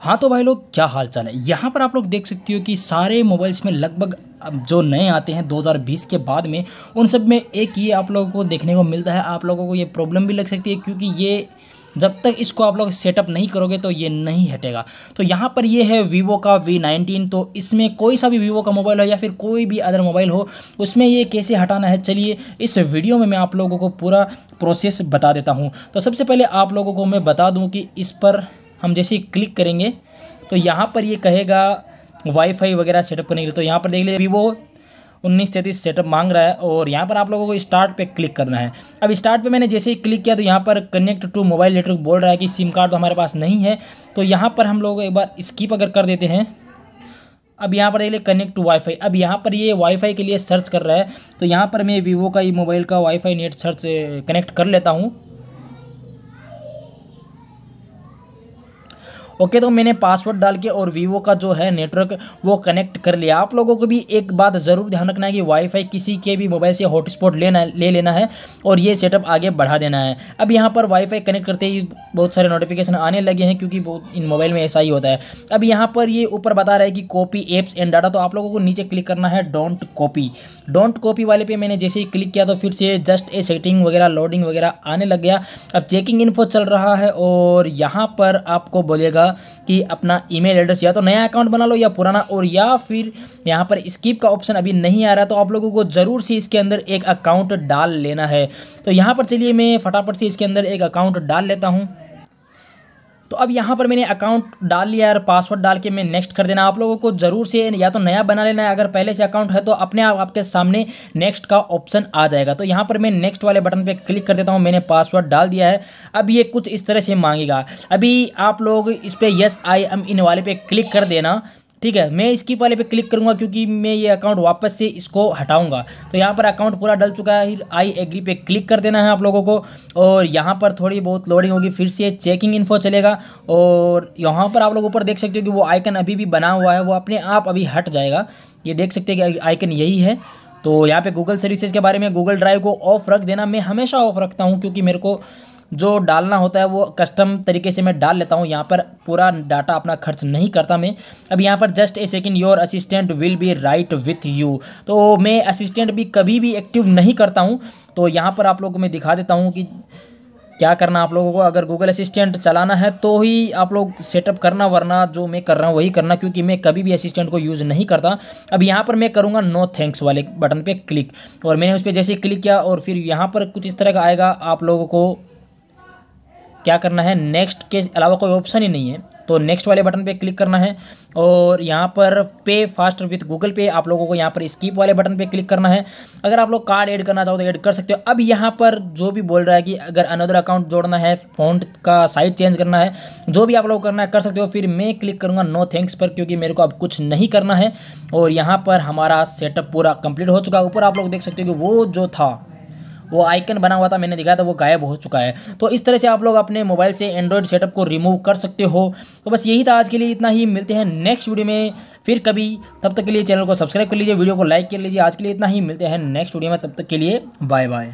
हाँ तो भाई लोग क्या हाल चाल है यहाँ पर आप लोग देख सकते हो कि सारे मोबाइल्स में लगभग जो नए आते हैं 2020 के बाद में उन सब में एक ये आप लोगों को देखने को मिलता है आप लोगों को ये प्रॉब्लम भी लग सकती है क्योंकि ये जब तक इसको आप लोग सेटअप नहीं करोगे तो ये नहीं हटेगा तो यहाँ पर ये है वीवो का वी नाइनटीन तो इसमें कोई सा भी वीवो का मोबाइल हो या फिर कोई भी अदर मोबाइल हो उसमें ये कैसे हटाना है चलिए इस वीडियो में मैं आप लोगों को पूरा प्रोसेस बता देता हूँ तो सबसे पहले आप लोगों को मैं बता दूँ कि इस पर हम जैसे ही क्लिक करेंगे तो यहाँ पर ये कहेगा वाईफाई वगैरह सेटअप करने के लिए तो यहाँ पर देख लीजिए वीवो उन्नीस तैंतीस सेटअप मांग रहा है और यहाँ पर आप लोगों को स्टार्ट पे क्लिक करना है अब स्टार्ट पे मैंने जैसे ही क्लिक किया तो यहाँ पर कनेक्ट टू मोबाइल नेटवर्क बोल रहा है कि सिम कार्ड तो हमारे पास नहीं है तो यहाँ पर हम लोग एक बार स्किप अगर कर देते हैं अब यहाँ पर देख लें कनेक्ट टू वाईफाई अब यहाँ पर ये वाईफाई के लिए सर्च कर रहा है तो यहाँ पर मैं वीवो का ये मोबाइल का वाईफाई नेट सर्च कनेक्ट कर लेता हूँ ओके तो मैंने पासवर्ड डाल के और वीवो का जो है नेटवर्क वो कनेक्ट कर लिया आप लोगों को भी एक बात ज़रूर ध्यान रखना है कि वाईफाई किसी के भी मोबाइल से हॉटस्पॉट लेना ले लेना है और ये सेटअप आगे बढ़ा देना है अब यहाँ पर वाईफाई कनेक्ट करते ही बहुत सारे नोटिफिकेशन आने लगे हैं क्योंकि इन मोबाइल में ऐसा ही होता है अब यहाँ पर ये ऊपर बता रहा है कि कॉपी एप्स एंड डाटा तो आप लोगों को नीचे क्लिक करना है डोंट कॉपी डोंट कॉपी वाले पे मैंने जैसे ही क्लिक किया तो फिर से जस्ट ए सेटिंग वगैरह लोडिंग वगैरह आने लग गया अब चेकिंग इन्फो चल रहा है और यहाँ पर आपको बोलेगा होगा कि अपना ईमेल एड्रेस या तो नया अकाउंट बना लो या पुराना और या फिर यहाँ पर स्किप का ऑप्शन अभी नहीं आ रहा तो आप लोगों को ज़रूर से इसके अंदर एक अकाउंट डाल लेना है तो यहाँ पर चलिए मैं फटाफट से इसके अंदर एक अकाउंट डाल लेता हूँ तो अब यहाँ पर मैंने अकाउंट डाल लिया और पासवर्ड डाल के मैं नेक्स्ट कर देना आप लोगों को ज़रूर से या तो नया बना लेना है अगर पहले से अकाउंट है तो अपने आप आपके सामने नेक्स्ट का ऑप्शन आ जाएगा तो यहाँ पर मैं नेक्स्ट वाले बटन पर क्लिक कर देता हूँ मैंने पासवर्ड डाल दिया है अब ये कुछ इस तरह से मांगेगा अभी आप लोग इस पर यस आई एम इन वाले पर क्लिक कर देना ठीक है मैं स्किप वाले पे क्लिक करूँगा क्योंकि मैं ये अकाउंट वापस से इसको हटाऊंगा तो यहाँ पर अकाउंट पूरा डल चुका है आई एग्री पे क्लिक कर देना है आप लोगों को और यहाँ पर थोड़ी बहुत लोडिंग होगी फिर से चेकिंग इन्फो चलेगा और यहाँ पर आप लोग ऊपर देख सकते हो कि वो आइकन अभी भी बना हुआ है वो अपने आप अभी हट जाएगा ये देख सकते हैं कि आइकन यही है तो यहाँ पर गूगल सर्विसेज के बारे में गूगल ड्राइव को ऑफ़ रख देना मैं हमेशा ऑफ़ रखता हूँ क्योंकि मेरे को जो डालना होता है वो कस्टम तरीके से मैं डाल लेता हूँ यहाँ पर पूरा डाटा अपना खर्च नहीं करता मैं अब यहाँ पर just a second your assistant will be right with you तो मैं असिस्टेंट भी कभी भी एक्टिव नहीं करता हूँ तो यहाँ पर आप लोगों को मैं दिखा देता हूँ कि क्या करना आप लोगों को अगर गूगल असिस्टेंट चलाना है तो ही आप लोग सेटअप करना वरना जो मैं कर रहा हूँ वही करना क्योंकि मैं कभी भी असिस्टेंट को यूज़ नहीं करता अब यहाँ पर मैं करूँगा नो थैंक्स वाले बटन पे क्लिक और मैंने उस पर जैसे क्लिक किया और फिर यहाँ पर कुछ इस तरह का आएगा आप लोगों को क्या करना है नेक्स्ट के अलावा कोई ऑप्शन ही नहीं है तो नेक्स्ट वाले बटन पे क्लिक करना है और यहाँ पर पे फास्ट विथ गूगल पे आप लोगों को यहाँ पर स्कीप वाले बटन पे क्लिक करना है अगर आप लोग कार्ड ऐड करना चाहो तो ऐड कर सकते हो अब यहाँ पर जो भी बोल रहा है कि अगर अनदर अकाउंट जोड़ना है फोन का साइज चेंज करना है जो भी आप लोग करना है कर सकते हो फिर मैं क्लिक करूँगा नो थैंक्स पर क्योंकि मेरे को अब कुछ नहीं करना है और यहाँ पर हमारा सेटअप पूरा कंप्लीट हो चुका है ऊपर आप लोग देख सकते हो कि वो जो था वो आइकन बना हुआ था मैंने दिखाया था वो गायब हो चुका है तो इस तरह से आप लोग अपने मोबाइल से एंड्रॉयड सेटअप को रिमूव कर सकते हो तो बस यही था आज के लिए इतना ही मिलते हैं नेक्स्ट वीडियो में फिर कभी तब तक के लिए चैनल को सब्सक्राइब कर लीजिए वीडियो को लाइक कर लीजिए आज के लिए इतना ही मिलते हैं नेक्स्ट वीडियो में तब तक के लिए बाय बाय